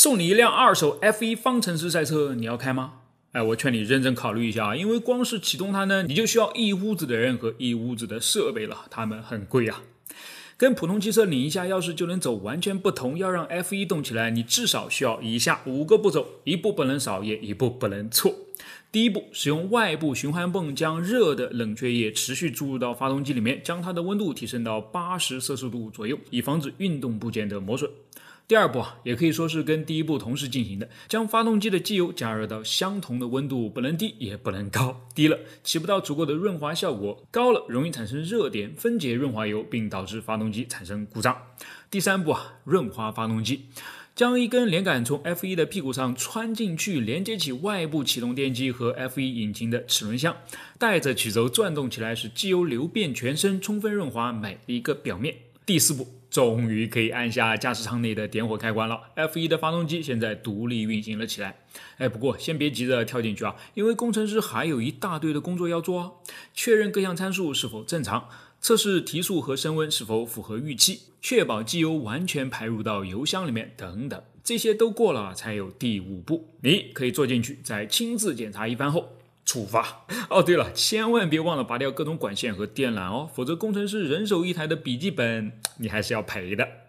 送你一辆二手 F 一方程式赛车，你要开吗？哎，我劝你认真考虑一下啊，因为光是启动它呢，你就需要一屋子的人和一屋子的设备了，它们很贵啊。跟普通汽车拧一下钥匙就能走完全不同，要让 F 一动起来，你至少需要以下五个步骤，一步不能少，也一步不能错。第一步，使用外部循环泵将热的冷却液持续注入到发动机里面，将它的温度提升到八十摄氏度左右，以防止运动部件的磨损。第二步啊，也可以说是跟第一步同时进行的，将发动机的机油加热到相同的温度，不能低也不能高，低了起不到足够的润滑效果，高了容易产生热点分解润滑油，并导致发动机产生故障。第三步啊，润滑发动机，将一根连杆从 F1 的屁股上穿进去，连接起外部启动电机和 F1 引擎的齿轮箱，带着曲轴转动起来，使机油流遍全身，充分润滑每一个表面。第四步，终于可以按下驾驶舱内的点火开关了。F1 的发动机现在独立运行了起来。哎，不过先别急着跳进去啊，因为工程师还有一大堆的工作要做哦：确认各项参数是否正常，测试提速和升温是否符合预期，确保机油完全排入到油箱里面等等。这些都过了，才有第五步。你可以坐进去，再亲自检查一番后。处罚哦，对了，千万别忘了拔掉各种管线和电缆哦，否则工程师人手一台的笔记本你还是要赔的。